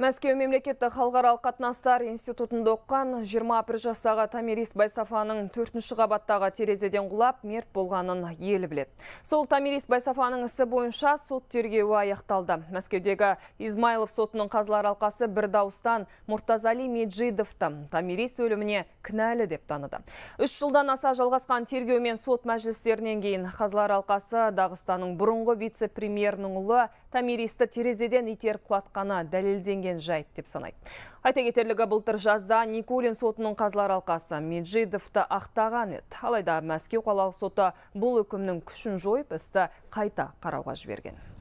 Мәскеу мемлекеттік халықаралық қатынастар институтында доққан 21 жасағы Тамирис Байсафаның 4-ші қабаттағы терезеден құлап мерт болғанын елі білет. Сол Тамирис Байсафаның ісі бойынша сот тергеуі аяқталды. Мәскеудегі Измайлов сотының қазылар алқасы бір дауыстан Мұртазали Меджидовты Тамирис өліміне кінәлі деп таныды. Үш жылдан аса жалғасқан тергеу мен сот мәжілістерінен кейін қазылар алқасы Дағыстанның бұрынғы вице-премьерінің ұлы терезеден итеріп құлатқаны дәлелденген келген жайт деп санайды айта кетерлігі былтыр жазда никулин сотының қазылар алқасы меджидовты ақтаған еді алайда мәскеу қалалық соты бұл үкімнің күшін жойып істі қайта қарауға жіберген